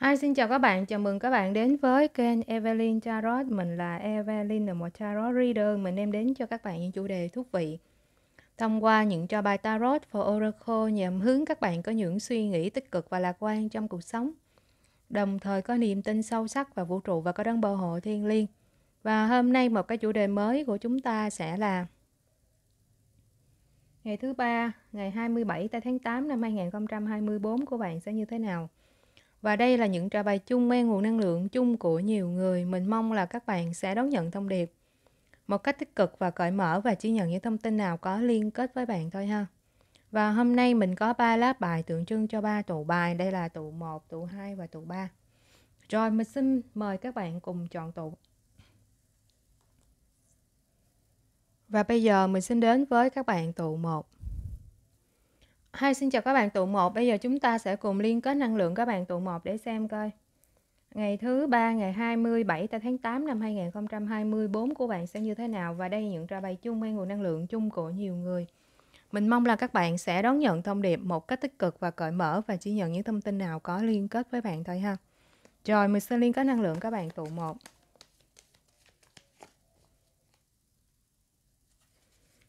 Hi, xin chào các bạn. Chào mừng các bạn đến với kênh Evelyn Tarot. Mình là Evelyn, là một tarot reader. Mình đem đến cho các bạn những chủ đề thú vị. Thông qua những cho bài Tarot for Oracle nhằm hướng các bạn có những suy nghĩ tích cực và lạc quan trong cuộc sống. Đồng thời có niềm tin sâu sắc vào vũ trụ và có đấng bảo hộ thiên liêng. Và hôm nay một cái chủ đề mới của chúng ta sẽ là Ngày thứ ba, ngày 27 tới tháng 8 năm 2024 của bạn sẽ như thế nào? Và đây là những trả bài chung mang nguồn năng lượng chung của nhiều người. Mình mong là các bạn sẽ đón nhận thông điệp một cách tích cực và cởi mở và chỉ nhận những thông tin nào có liên kết với bạn thôi ha. Và hôm nay mình có 3 lá bài tượng trưng cho 3 tụ bài. Đây là tụ 1, tụ 2 và tụ 3. Rồi mình xin mời các bạn cùng chọn tụ. Và bây giờ mình xin đến với các bạn tụ 1. Hi, xin chào các bạn tụ 1. Bây giờ chúng ta sẽ cùng liên kết năng lượng các bạn tụ 1 để xem coi. Ngày thứ 3 ngày 27 tháng 8 năm 2024 của bạn sẽ như thế nào và đây những trò bài chung hay nguồn năng lượng chung của nhiều người. Mình mong là các bạn sẽ đón nhận thông điệp một cách tích cực và cởi mở và chỉ nhận những thông tin nào có liên kết với bạn thôi ha. Rồi mình sẽ liên kết năng lượng các bạn tụ 1.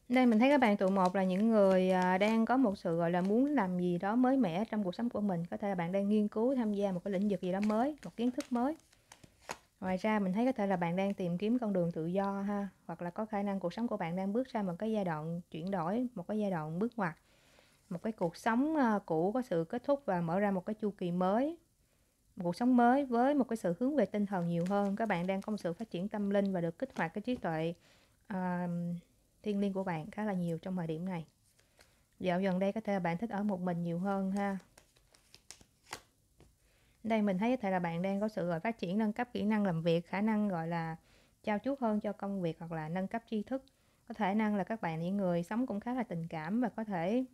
đây mình thấy các bạn tụ một là những người à, đang có một sự gọi là muốn làm gì đó mới mẻ trong cuộc sống của mình có thể là bạn đang nghiên cứu tham gia một cái lĩnh vực gì đó mới một kiến thức mới ngoài ra mình thấy có thể là bạn đang tìm kiếm con đường tự do ha hoặc là có khả năng cuộc sống của bạn đang bước ra một cái giai đoạn chuyển đổi một cái giai đoạn bước ngoặt một cái cuộc sống à, cũ có sự kết thúc và mở ra một cái chu kỳ mới một cuộc sống mới với một cái sự hướng về tinh thần nhiều hơn các bạn đang có một sự phát triển tâm linh và được kích hoạt cái trí tuệ uh, thiên liêng của bạn khá là nhiều trong thời điểm này dạo gần đây có thể là bạn thích ở một mình nhiều hơn ha đây mình thấy có thể là bạn đang có sự gọi phát triển nâng cấp kỹ năng làm việc khả năng gọi là trao chuốt hơn cho công việc hoặc là nâng cấp tri thức có thể năng là các bạn những người sống cũng khá là tình cảm và có thể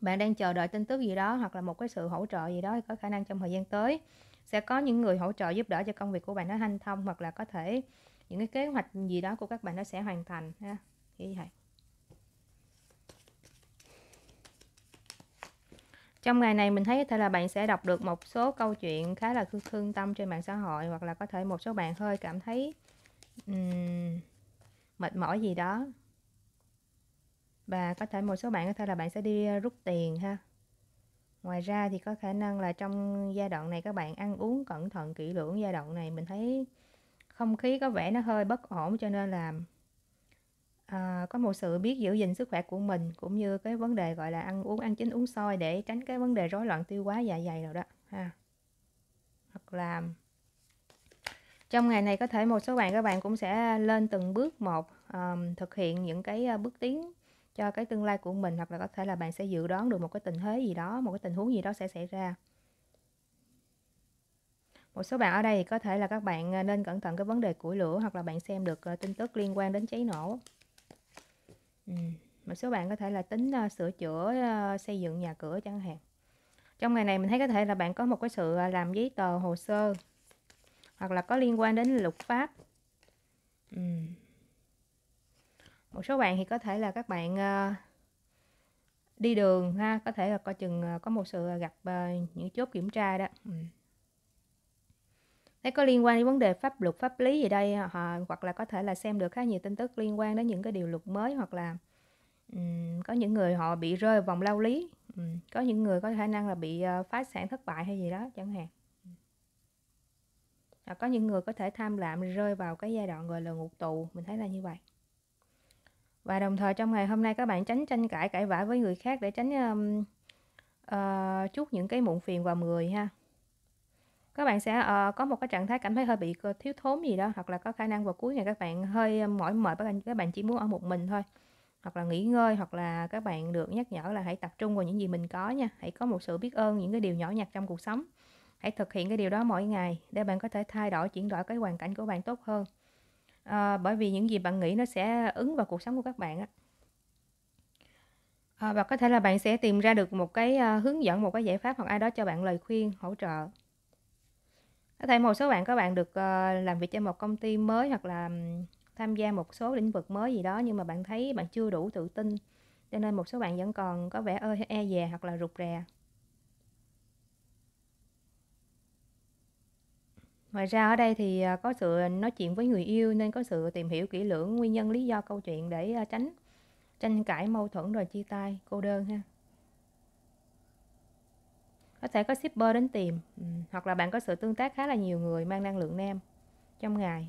bạn đang chờ đợi tin tức gì đó hoặc là một cái sự hỗ trợ gì đó có khả năng trong thời gian tới sẽ có những người hỗ trợ giúp đỡ cho công việc của bạn nó hanh thông hoặc là có thể những cái kế hoạch gì đó của các bạn nó sẽ hoàn thành ha như vậy trong ngày này mình thấy có thể là bạn sẽ đọc được một số câu chuyện khá là thương tâm trên mạng xã hội hoặc là có thể một số bạn hơi cảm thấy um, mệt mỏi gì đó và có thể một số bạn có thể là bạn sẽ đi ờ, rút tiền ha ngoài ra thì có khả năng là trong giai đoạn này các bạn ăn uống cẩn thận kỹ lưỡng giai đoạn này mình thấy không khí có vẻ nó hơi bất ổn cho nên là à, có một sự biết giữ gìn sức khỏe của mình cũng như cái vấn đề gọi là ăn uống ăn chín uống soi để tránh cái vấn đề rối loạn tiêu hóa dạ dày rồi đó ha hoặc là trong ngày này có thể một số bạn các bạn cũng sẽ lên từng bước một um, thực hiện những cái à, bước tiến cho cái tương lai của mình hoặc là có thể là bạn sẽ dự đoán được một cái tình thế gì đó một cái tình huống gì đó sẽ xảy ra một số bạn ở đây có thể là các bạn à, nên cẩn thận cái vấn đề củi lửa hoặc là bạn xem được à, tin tức liên quan đến cháy nổ ừ. một số bạn có thể là tính à, sửa chữa xây dựng nhà cửa chẳng hạn trong ngày này mình thấy có thể là bạn có một cái sự làm giấy tờ hồ sơ hoặc là có liên quan đến luật pháp ừ. một số bạn thì có thể là các bạn đi đường ha có thể là coi chừng có một sự gặp những chốt kiểm tra đó ừ. Nếu có liên quan đến vấn đề pháp luật, pháp lý gì đây hoặc là có thể là xem được khá nhiều tin tức liên quan đến những cái điều luật mới hoặc là um, có những người họ bị rơi vòng lao lý, um, có những người có khả năng là bị uh, phá sản thất bại hay gì đó chẳng hạn. Hoặc có những người có thể tham lam rơi vào cái giai đoạn gọi là ngục tù, mình thấy là như vậy. Và đồng thời trong ngày hôm nay các bạn tránh tranh cãi cãi vã với người khác để tránh um, uh, ờ, chút những cái muộn phiền vào người ha các bạn sẽ uh, có một cái trạng thái cảm thấy hơi bị ờ, thiếu thốn gì đó hoặc là có khả năng vào cuối ngày các bạn hơi mỏi mệt các bạn các bạn chỉ muốn ở một mình thôi hoặc là nghỉ ngơi hoặc là các bạn được nhắc nhở là hãy tập trung vào những gì mình có nha hãy có một sự biết ơn những cái điều nhỏ nhặt trong cuộc sống hãy thực hiện cái điều đó mỗi ngày để bạn có thể thay đổi chuyển đổi cái hoàn cảnh của bạn tốt hơn à, bởi vì những gì bạn nghĩ nó sẽ ứng vào cuộc sống của các bạn á và có thể là bạn sẽ tìm ra được một cái hướng dẫn một cái giải pháp hoặc ai đó cho bạn lời khuyên hỗ trợ có thể một số bạn các bạn được uh, làm việc cho một công ty mới hoặc là tham gia một số lĩnh vực mới gì đó nhưng mà bạn thấy bạn chưa đủ tự tin cho nên một số bạn vẫn còn có vẻ ơi e dè hoặc là rụt rè ngoài ra ở đây thì ờ, có sự nói chuyện với người yêu nên có sự tìm hiểu kỹ lưỡng nguyên nhân lý do câu chuyện để ờ, tránh tranh cãi mâu thuẫn rồi chia tay cô đơn ha có thể có shipper đến tìm ừ, hoặc là bạn có sự tương tác khá là nhiều người mang năng lượng nam trong ngày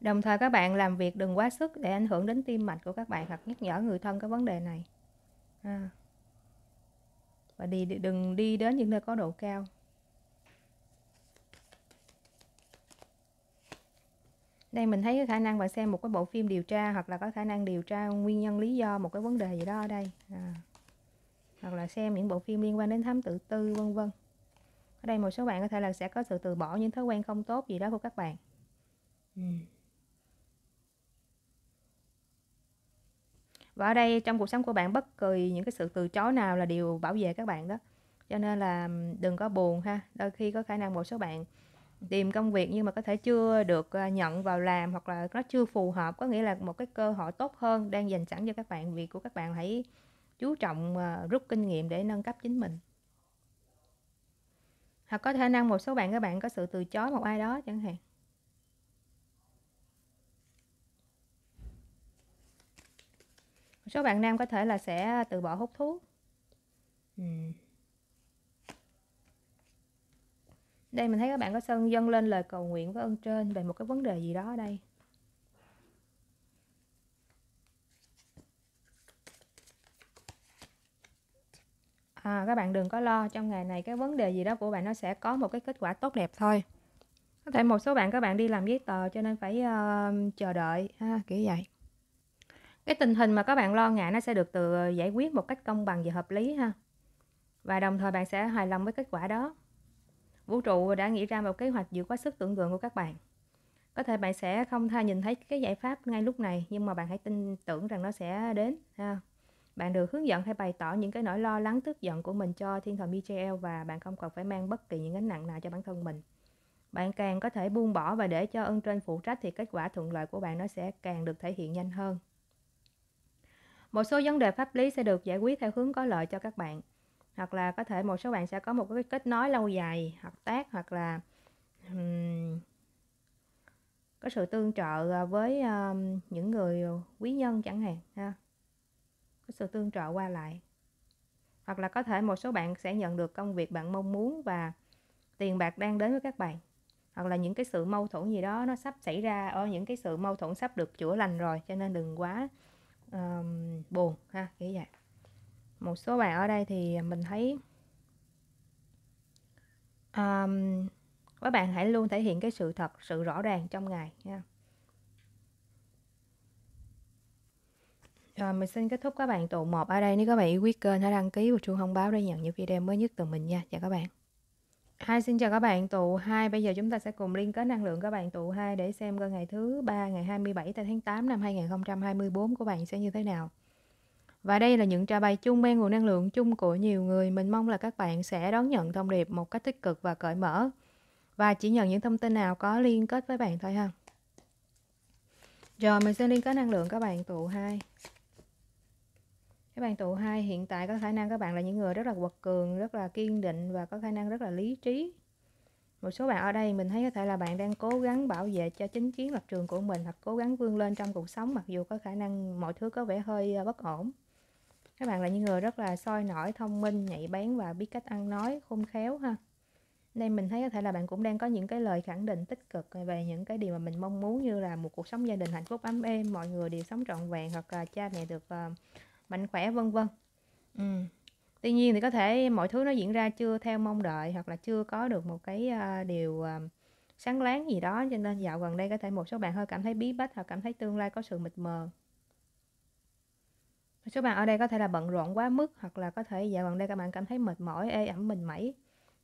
Đồng thời các bạn làm việc đừng quá sức để ảnh hưởng đến tim mạch của các bạn hoặc nhắc nhở người thân cái vấn đề này. À. Và đi đừng đi đến những nơi có độ cao. đây mình thấy cái khả năng bạn xem một cái bộ phim điều tra hoặc là có khả năng điều tra nguyên nhân lý do một cái vấn đề gì đó ở đây à. hoặc là xem những bộ phim liên quan đến thám tử tư vân vân ở đây một số bạn có thể là sẽ có sự từ bỏ những thói quen không tốt gì đó của các bạn ừ. và ở đây trong cuộc sống của bạn bất kỳ những cái sự từ chối nào là điều bảo vệ các bạn đó cho nên là đừng có buồn ha đôi khi có khả năng một số bạn tìm công việc nhưng mà có thể chưa được à, nhận vào làm hoặc là nó chưa phù hợp có nghĩa là một cái cơ hội tốt hơn đang dành sẵn cho các bạn việc của các bạn hãy chú trọng à, rút kinh nghiệm để nâng cấp chính mình hoặc có thể năng một số bạn các bạn có sự từ chối một ai đó chẳng hạn một số bạn nam có thể là sẽ từ bỏ hút thuốc ừ. đây mình thấy các bạn có sơn dâng lên lời cầu nguyện với ơn trên về một cái vấn đề gì đó ở đây à, các bạn đừng có lo trong ngày này cái vấn đề gì đó của bạn nó sẽ có một cái kết quả tốt đẹp thôi có thể một số bạn các bạn đi làm giấy tờ cho nên phải uh, chờ đợi ha, à, kiểu vậy cái tình hình mà các bạn lo ngại nó sẽ được từ giải quyết một cách công bằng và hợp lý ha và đồng thời bạn sẽ hài lòng với kết quả đó Vũ trụ đã nghĩ ra một kế hoạch vượt quá sức tưởng tượng của các bạn. Có thể bạn sẽ không tha nhìn thấy cái giải pháp ngay lúc này, nhưng mà bạn hãy tin tưởng rằng nó sẽ đến. Ha. Bạn được hướng dẫn hay bày tỏ những cái nỗi lo lắng tức giận của mình cho thiên thần Michael và bạn không cần phải mang bất kỳ những gánh nặng nào cho bản thân mình. Bạn càng có thể buông bỏ và để cho ơn trên phụ trách thì kết quả thuận lợi của bạn nó sẽ càng được thể hiện nhanh hơn. Một số vấn đề pháp lý sẽ được giải quyết theo hướng có lợi cho các bạn hoặc là có thể một số bạn sẽ có một cái kết nối lâu dài hợp tác hoặc là um, có sự tương trợ ờ, với um, những người quý nhân chẳng hạn ha có sự tương trợ qua lại hoặc là có thể một số bạn sẽ nhận được công việc bạn mong muốn và tiền bạc đang đến với các bạn hoặc là những cái sự mâu thuẫn gì đó nó sắp xảy ra ở ờ, những cái sự mâu thuẫn sắp được chữa lành rồi cho nên đừng quá um, buồn ha kiểu vậy một số bạn ở đây thì mình thấy um, các bạn hãy luôn thể hiện cái sự thật sự rõ ràng trong ngày nha Rồi mình xin kết thúc các bạn tụ một ở đây nếu các bạn yêu quý kênh hãy đăng ký và chuông thông báo để nhận những video mới nhất từ mình nha chào các bạn hai xin chào các bạn tụ hai Bây giờ chúng ta sẽ cùng liên kết năng lượng các bạn tụ hai để xem coi ngày thứ ba ngày 27 tháng 8 năm 2024 của bạn sẽ như thế nào và đây là những trả bài chung mang nguồn năng lượng chung của nhiều người. Mình mong là các bạn sẽ đón nhận thông điệp một cách tích cực và cởi mở. Và chỉ nhận những thông tin nào có liên kết với bạn thôi ha. Rồi mình sẽ liên kết năng lượng các bạn tụ 2. Các bạn tụ 2 hiện tại có khả năng các bạn là những người rất là quật cường, rất là kiên định và có khả năng rất là lý trí. Một số bạn ở đây mình thấy có thể là bạn đang cố gắng bảo vệ cho chính kiến lập trường của mình hoặc cố gắng vươn lên trong cuộc sống mặc dù có khả năng mọi thứ có vẻ hơi ờ, bất ổn các bạn là những người rất là soi nổi thông minh nhạy bén và biết cách ăn nói khôn khéo ha đây mình thấy có thể là bạn cũng đang có những cái lời khẳng định tích cực về những cái điều mà mình mong muốn như là một cuộc sống gia đình hạnh phúc ấm êm mọi người đều sống trọn vẹn hoặc là cha mẹ được ờ, mạnh khỏe vân vân ừ. tuy nhiên thì có thể mọi thứ nó diễn ra chưa theo mong đợi hoặc là chưa có được một cái ờ, điều ờ, sáng láng gì đó cho nên dạo gần đây có thể một số bạn hơi cảm thấy bí bách hoặc cảm thấy tương lai có sự mịt mờ một số bạn ở đây có thể là bận rộn quá mức hoặc là có thể dạo gần đây các bạn cảm thấy mệt mỏi ê ẩm mình mẩy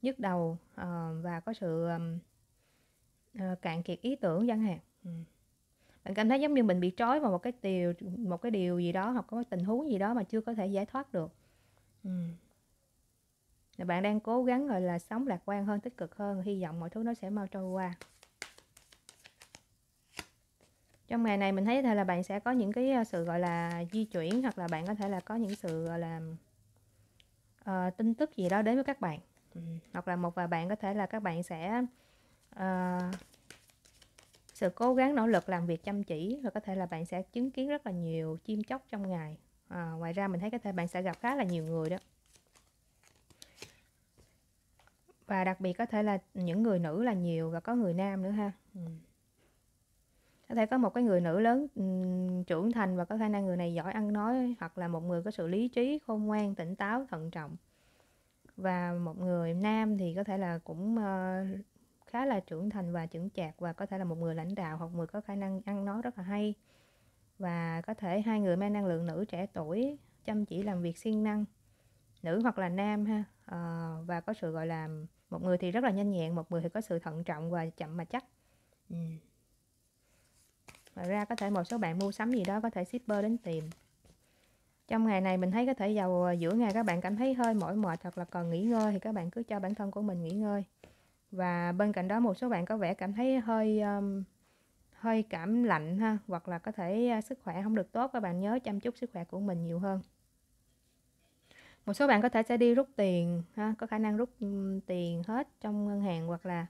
nhức đầu uh, và có sự um, uh, cạn kiệt ý tưởng chẳng hạn bạn cảm thấy giống như mình bị trói vào một cái điều một cái điều gì đó hoặc có tình huống gì đó mà chưa có thể giải thoát được ừ. bạn đang cố gắng gọi là sống lạc quan hơn tích cực hơn hy vọng mọi thứ nó sẽ mau trôi qua trong ngày này mình thấy thể là bạn sẽ có những cái ờ, sự gọi là di chuyển hoặc là bạn có thể là có những sự gọi là uh, tin tức gì đó đến với các bạn ừ. hoặc là một vài bạn có thể là các bạn sẽ uh, sự cố gắng nỗ lực làm việc chăm chỉ và có thể là bạn sẽ chứng kiến rất là nhiều chim chóc trong ngày à, ngoài ra mình thấy có thể bạn sẽ gặp khá là nhiều người đó và đặc biệt có thể là những người nữ là nhiều và có người nam nữa ha ừ có thể có một cái người nữ lớn trưởng thành và có khả năng người này giỏi ăn nói hoặc là một người có sự lý trí khôn ngoan tỉnh táo thận trọng và một người nam thì có thể là cũng ờ, khá là trưởng thành và chững chạc và có thể là một người lãnh đạo hoặc người có khả năng ăn nói rất là hay và có thể hai người mang năng lượng nữ trẻ tuổi chăm chỉ làm việc siêng năng nữ hoặc là nam ha ờ, và có sự gọi là một người thì rất là nhanh nhẹn một người thì có sự thận trọng và chậm mà chắc ừ ngoài ra có thể một số bạn mua sắm gì đó có thể shipper đến tìm trong ngày này mình thấy có thể vào à, giữa ngày các bạn cảm thấy hơi mỏi mệt hoặc là cần nghỉ ngơi thì các bạn cứ cho bản thân của mình nghỉ ngơi và bên cạnh đó một số bạn có vẻ cảm thấy hơi um, hơi cảm lạnh ha hoặc là có thể à, sức khỏe không được tốt các bạn nhớ chăm chút sức khỏe của mình nhiều hơn một số bạn có thể sẽ đi rút tiền ha có khả năng rút tiền hết trong ngân hàng hoặc là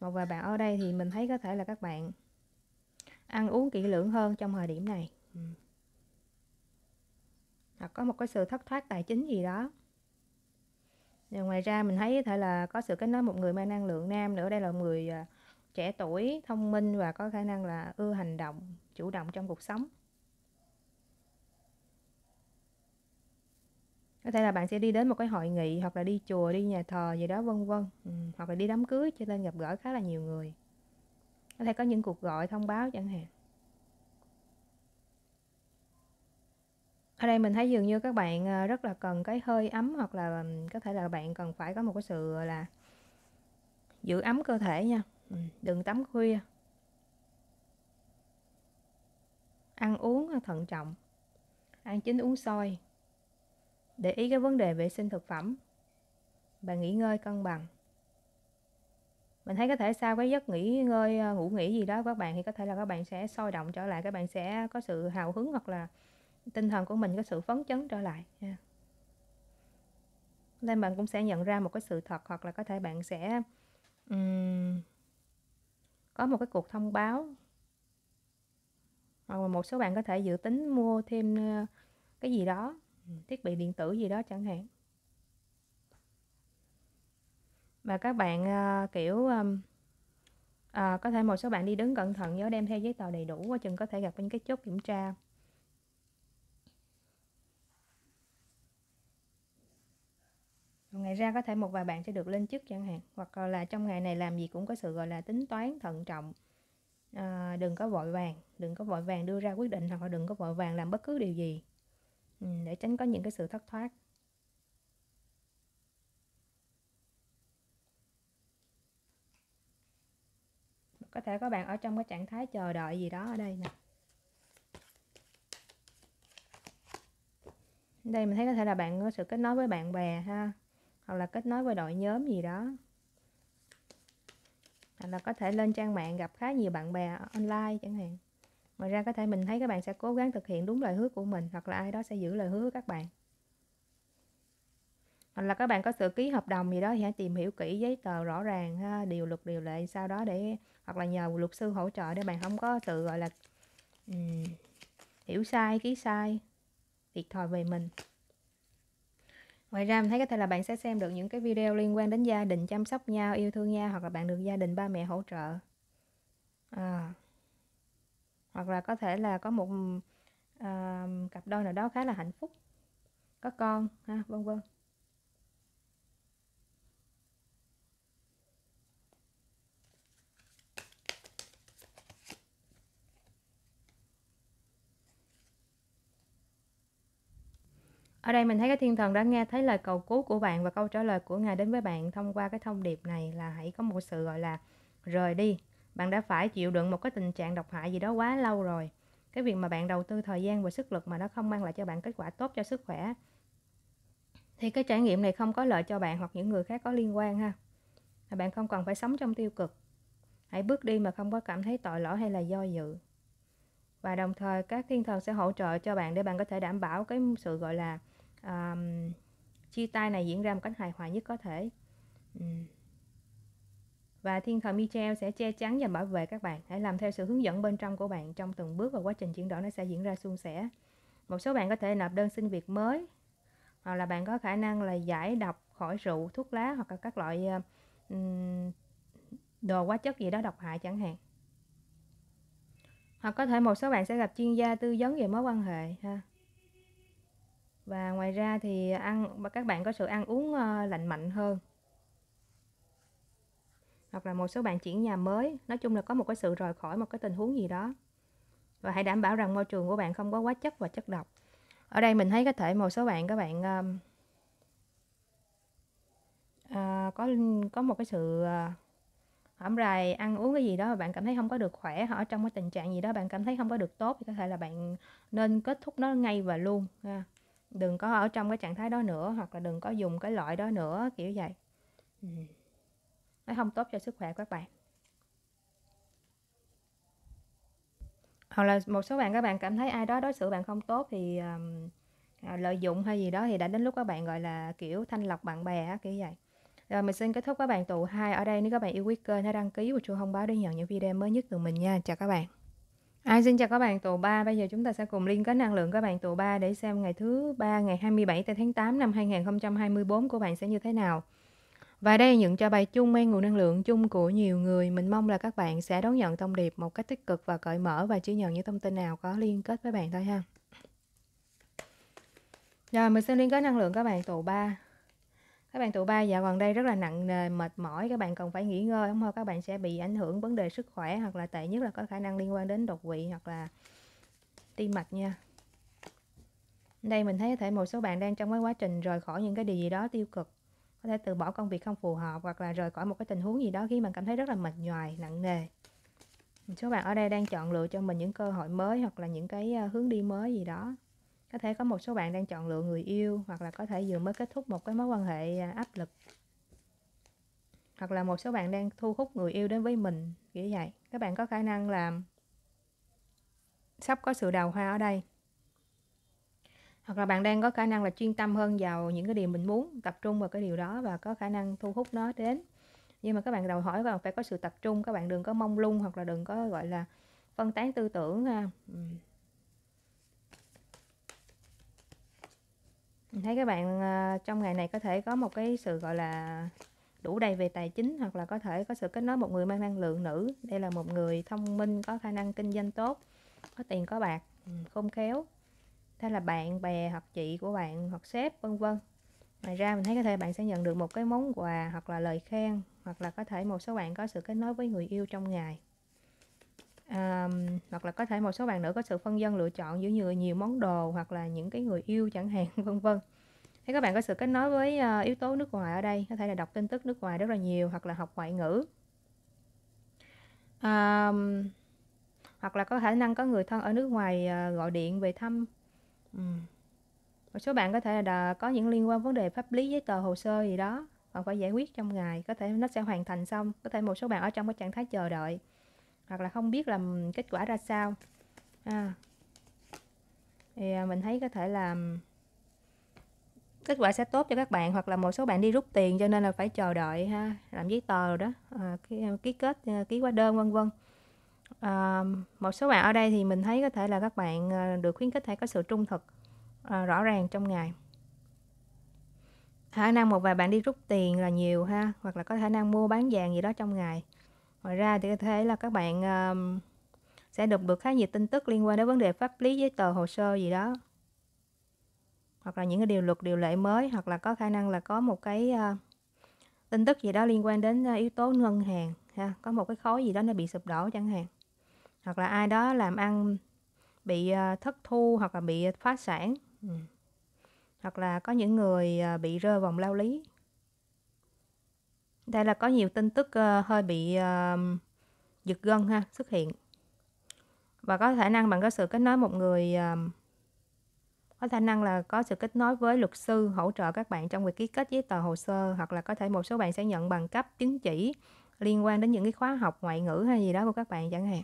một vài bạn ở đây thì mình thấy có thể là các bạn ăn uống kỹ lưỡng hơn trong thời điểm này hoặc ừ. có một cái sự thất thoát tài chính gì đó rồi ngoài ra mình thấy thể là có sự kết nối một người mang năng lượng nam nữa đây là một người à, trẻ tuổi thông minh và có khả năng là ưa hành động chủ động trong cuộc sống có thể là bạn sẽ đi đến một cái hội nghị hoặc là đi chùa đi nhà thờ gì đó vân vân ừ, hoặc là đi đám cưới cho nên gặp gỡ khá là nhiều người có thể có những cuộc gọi thông báo chẳng hạn ở đây mình thấy dường như các bạn ờ, rất là cần cái hơi ấm hoặc là có thể là bạn cần phải có một cái sự là giữ ấm cơ thể nha đừng tắm khuya ăn uống ờ, thận trọng ăn chín uống sôi để ý cái vấn đề vệ sinh thực phẩm và nghỉ ngơi cân bằng mình thấy có thể sau cái giấc nghỉ ngơi ờ, ngủ nghỉ gì đó các bạn thì có thể là các bạn sẽ sôi động trở lại các bạn sẽ có sự hào hứng hoặc là tinh thần của mình có sự phấn chấn trở lại ha. nên bạn cũng sẽ nhận ra một cái sự thật hoặc là có thể bạn sẽ um, có một cái cuộc thông báo hoặc là một số bạn có thể dự tính mua thêm ờ, cái gì đó thiết bị điện tử gì đó chẳng hạn và các bạn uh, kiểu um, uh, có thể một số bạn đi đứng cẩn thận nhớ đem theo giấy tờ đầy đủ quá chừng có thể gặp những cái chốt kiểm tra ngày ra có thể một vài bạn sẽ được lên chức chẳng hạn hoặc là trong ngày này làm gì cũng có sự gọi là tính toán thận trọng à, đừng có vội vàng đừng có vội vàng đưa ra quyết định hoặc là đừng có vội vàng làm bất cứ điều gì để tránh có những cái sự thất thoát có thể các bạn ở trong cái trạng thái chờ đợi gì đó ở đây nè đây mình thấy có thể là bạn có sự kết nối với bạn bè ha hoặc là kết nối với đội nhóm gì đó hoặc là có thể lên trang mạng gặp khá nhiều bạn bè online chẳng hạn ngoài ra có thể mình thấy các bạn sẽ cố gắng thực hiện đúng lời hứa của mình hoặc là ai đó sẽ giữ lời hứa của các bạn hoặc là các bạn có sự ký hợp đồng gì đó thì hãy tìm hiểu kỹ giấy tờ rõ ràng ha, điều luật điều lệ sau đó để hoặc là nhờ luật sư hỗ trợ để bạn không có tự gọi là um, hiểu sai ký sai thiệt thòi về mình Ngoài ra mình thấy có thể là bạn sẽ xem được những cái video liên quan đến gia đình chăm sóc nhau, yêu thương nhau hoặc là bạn được gia đình ba mẹ hỗ trợ. À. Hoặc là có thể là có một uh, cặp đôi nào đó khá là hạnh phúc, có con ha, vân vân. Ở đây mình thấy cái thiên thần đã nghe thấy lời cầu cứu của bạn và câu trả lời của Ngài đến với bạn thông qua cái thông điệp này là hãy có một sự gọi là rời đi. Bạn đã phải chịu đựng một cái tình trạng độc hại gì đó quá lâu rồi. Cái việc mà bạn đầu tư thời gian và sức lực mà nó không mang lại cho bạn kết quả tốt cho sức khỏe thì cái trải nghiệm này không có lợi cho bạn hoặc những người khác có liên quan ha. Bạn không cần phải sống trong tiêu cực. Hãy bước đi mà không có cảm thấy tội lỗi hay là do dự và đồng thời các thiên thần sẽ hỗ trợ cho bạn để bạn có thể đảm bảo cái sự gọi là um, chia tay này diễn ra một cách hài hòa nhất có thể um. và thiên thần Michel sẽ che chắn và bảo vệ các bạn hãy làm theo sự hướng dẫn bên trong của bạn trong từng bước và quá trình chuyển đổi nó sẽ diễn ra suôn sẻ một số bạn có thể nộp đơn xin việc mới hoặc là bạn có khả năng là giải độc khỏi rượu thuốc lá hoặc là các loại um, đồ hóa chất gì đó độc hại chẳng hạn hoặc có thể một số bạn sẽ gặp chuyên gia tư vấn về mối quan hệ ha và ngoài ra thì ăn các bạn có sự ăn uống ờ, lành mạnh hơn hoặc là một số bạn chuyển nhà mới nói chung là có một cái sự rời khỏi một cái tình huống gì đó và hãy đảm bảo rằng môi trường của bạn không có quá chất và chất độc ở đây mình thấy có thể một số bạn các bạn um, uh, có có một cái sự uh, hổm rày ăn uống cái gì đó mà bạn cảm thấy không có được khỏe ở trong cái tình trạng gì đó bạn cảm thấy không có được tốt thì có thể là bạn nên kết thúc nó ngay và luôn ha đừng có ở trong cái trạng thái đó nữa hoặc là đừng có dùng cái loại đó nữa kiểu vậy ừ. nó không tốt cho sức khỏe của các bạn hoặc là một số bạn các bạn cảm thấy ai đó đối xử bạn không tốt thì um, lợi dụng hay gì đó thì đã đến lúc các bạn gọi là kiểu thanh lọc bạn bè kiểu vậy rồi mình xin kết thúc các bạn tụ hai ở đây nếu các bạn yêu quý kênh hãy đăng ký và chuông thông báo để nhận những video mới nhất từ mình nha chào các bạn À, xin chào các bạn tù 3, bây giờ chúng ta sẽ cùng liên kết năng lượng các bạn tù 3 để xem ngày thứ 3 ngày 27 tây tháng 8 năm 2024 của bạn sẽ như thế nào. Và đây những cho bài chung mang nguồn năng lượng chung của nhiều người. Mình mong là các bạn sẽ đón nhận thông điệp một cách tích cực và cởi mở và chỉ nhận những thông tin nào có liên kết với bạn thôi ha. Rồi mình sẽ liên kết năng lượng các bạn tù 3 các bạn tụ ba dạo gần đây rất là nặng nề mệt mỏi các bạn cần phải nghỉ ngơi không thôi các bạn sẽ bị ảnh hưởng vấn đề sức khỏe hoặc là tệ nhất là có khả năng liên quan đến đột quỵ hoặc là tim mạch nha đây mình thấy có thể một số bạn đang trong cái quá trình rời khỏi những cái điều gì đó tiêu cực có thể từ bỏ công việc không phù hợp hoặc là rời khỏi một cái tình huống gì đó khi mà cảm thấy rất là mệt nhoài nặng nề một số bạn ở đây đang chọn lựa cho mình những cơ hội mới hoặc là những cái ờ, hướng đi mới gì đó có thể có một số bạn đang chọn lựa người yêu hoặc là có thể vừa mới kết thúc một cái mối quan hệ à, áp lực hoặc là một số bạn đang thu hút người yêu đến với mình kiểu vậy các bạn có khả năng làm sắp có sự đào hoa ở đây hoặc là bạn đang có khả năng là chuyên tâm hơn vào những cái điều mình muốn tập trung vào cái điều đó và có khả năng thu hút nó đến nhưng mà các bạn đòi hỏi là phải có sự tập trung các bạn đừng có mông lung hoặc là đừng có gọi là phân tán tư tưởng ha. À, thấy các bạn ờ, trong ngày này có thể có một cái sự gọi là đủ đầy về tài chính hoặc là có thể có sự kết nối một người mang năng lượng nữ đây là một người thông minh có khả năng kinh doanh tốt có tiền có bạc ừ, khôn khéo thế là bạn bè hoặc chị của bạn hoặc sếp vân vân ngoài ra mình thấy có thể bạn sẽ nhận được một cái món quà hoặc là lời khen hoặc là có thể một số bạn có sự kết nối với người yêu trong ngày à, hoặc là có thể một số bạn nữa có sự phân dân lựa chọn giữa nhiều, nhiều món đồ hoặc là những cái người yêu chẳng hạn vân vân Thế các bạn có sự kết nối với uh, yếu tố nước ngoài ở đây có thể là đọc tin tức nước ngoài rất là nhiều hoặc là học ngoại ngữ à, hoặc là có khả năng có người thân ở nước ngoài uh, gọi điện về thăm ừ. một số bạn có thể là có những liên quan vấn đề pháp lý giấy tờ hồ sơ gì đó còn phải giải quyết trong ngày có thể nó sẽ hoàn thành xong có thể một số bạn ở trong cái trạng thái chờ đợi hoặc là không biết làm kết quả ra sao à, thì à, mình thấy có thể là kết quả sẽ tốt cho các bạn hoặc là một số bạn đi rút tiền cho nên là phải chờ đợi ha làm giấy tờ rồi đó à, ký, à, ký kết à, ký hóa đơn vân vân à, một số bạn ở đây thì mình thấy có thể là các bạn được khuyến khích hãy có sự trung thực à, rõ ràng trong ngày khả năng một vài bạn đi rút tiền là nhiều ha hoặc là có khả năng mua bán vàng gì đó trong ngày ngoài ra thì có thể là các bạn um, sẽ được được khá nhiều tin tức liên quan đến vấn đề pháp lý giấy tờ hồ sơ gì đó hoặc là những cái điều luật điều lệ mới hoặc là có khả năng là có một cái uh, tin tức gì đó liên quan đến uh, yếu tố ngân hàng ha có một cái khối gì đó nó bị sụp đổ chẳng hạn hoặc là ai đó làm ăn bị uh, thất thu hoặc là bị phá sản ừ. hoặc là có những người uh, bị rơi vòng lao lý đây là có nhiều tin tức uh, hơi bị uh, giật gân ha xuất hiện. Và có khả năng bạn có sự kết nối một người uh, có khả năng là có sự kết nối với luật sư hỗ trợ các bạn trong việc ký kết giấy tờ hồ sơ hoặc là có thể một số bạn sẽ nhận bằng cấp chứng chỉ liên quan đến những cái khóa học ngoại ngữ hay gì đó của các bạn chẳng hạn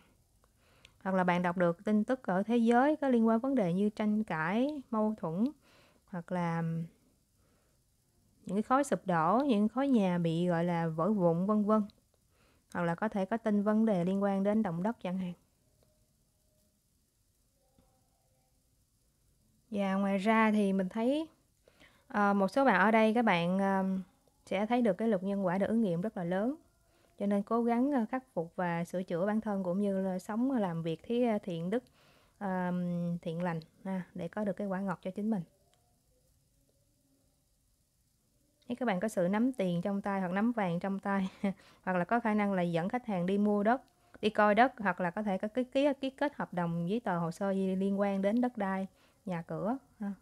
hoặc là bạn đọc được tin tức ở thế giới có liên quan vấn đề như tranh cãi mâu thuẫn hoặc là những cái khối sụp đổ những khối nhà bị gọi là vỡ vụn vân vân hoặc là có thể có tin vấn đề liên quan đến động đất chẳng hạn và ngoài ra thì mình thấy à, một số bạn ở đây các bạn à, sẽ thấy được cái luật nhân quả được ứng nghiệm rất là lớn cho nên cố gắng ờ, khắc phục và sửa chữa bản thân cũng như là sống làm việc thế thiện đức thiện lành để có được cái quả ngọt cho chính mình nếu các bạn có sự nắm tiền trong tay hoặc nắm vàng trong tay hoặc là có khả năng là dẫn khách hàng đi mua đất đi coi đất hoặc là có thể có cái ký, ký kết hợp đồng giấy tờ hồ sơ gì liên quan đến đất đai nhà cửa ha.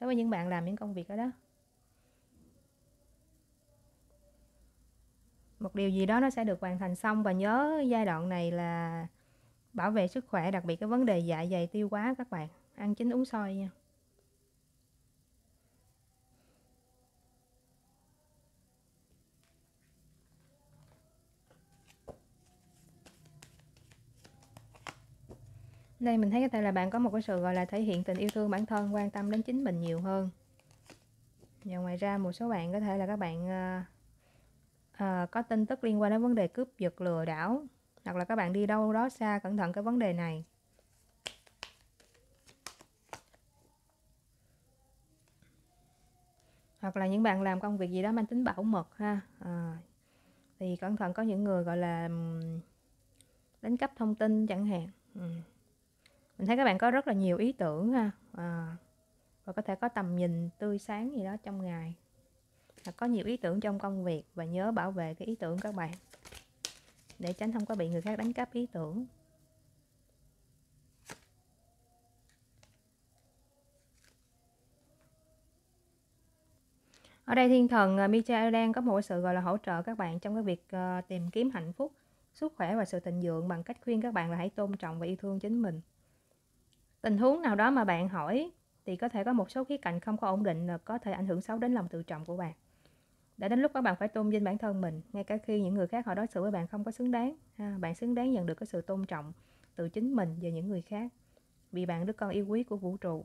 đối với những bạn làm những công việc đó đó một điều gì đó nó sẽ được hoàn thành xong và nhớ giai đoạn này là bảo vệ sức khỏe đặc biệt cái vấn đề dạ dày tiêu hóa các bạn ăn chín uống sôi nha đây mình thấy có thể là bạn có một cái sự gọi là thể hiện tình yêu thương bản thân quan tâm đến chính mình nhiều hơn và ngoài ra một số bạn có thể là các bạn à, à, có tin tức liên quan đến vấn đề cướp giật lừa đảo hoặc là các bạn đi đâu đó xa cẩn thận cái vấn đề này hoặc là những bạn làm công việc gì đó mang tính bảo mật ha à, thì cẩn thận có những người gọi là đánh cắp thông tin chẳng hạn ừ mình thấy các bạn có rất là nhiều ý tưởng ha à, và có thể có tầm nhìn tươi sáng gì đó trong ngày và có nhiều ý tưởng trong công việc và nhớ bảo vệ cái ý tưởng các bạn để tránh không có bị người khác đánh cắp ý tưởng ở đây thiên thần à, Michael đang có một sự gọi là hỗ trợ các bạn trong cái việc à, tìm kiếm hạnh phúc sức khỏe và sự thịnh vượng bằng cách khuyên các bạn là hãy tôn trọng và yêu thương chính mình tình huống nào đó mà bạn hỏi thì có thể có một số khía cạnh không có ổn định là có thể ảnh hưởng xấu đến lòng tự trọng của bạn để đến lúc các bạn phải tôn vinh bản thân mình ngay cả khi những người khác họ đối xử với bạn không có xứng đáng ha, à, bạn xứng đáng nhận được cái sự tôn trọng từ chính mình và những người khác vì bạn đứa con yêu quý của vũ trụ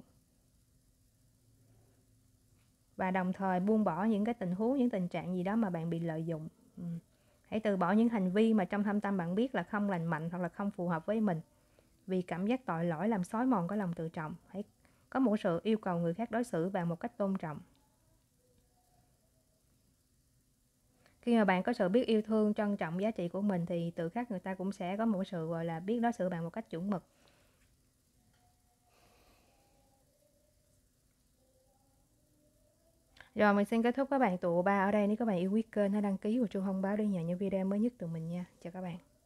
và đồng thời buông bỏ những cái tình huống những tình trạng gì đó mà bạn bị lợi dụng ừ. hãy từ bỏ những hành vi mà trong thâm tâm bạn biết là không lành mạnh hoặc là không phù hợp với mình vì cảm giác tội lỗi làm xói mòn cái lòng tự trọng hãy có một sự yêu cầu người khác đối xử bạn một cách tôn trọng khi mà bạn có sự biết yêu thương trân trọng giá trị của mình thì tự khắc người ta cũng sẽ có một sự gọi là biết đối xử bạn một cách chuẩn mực Rồi mình xin kết thúc các bạn tụ ba ở đây. Nếu các bạn yêu quý kênh hãy đăng ký và chuông thông báo để nhận những video mới nhất từ mình nha. Chào các bạn.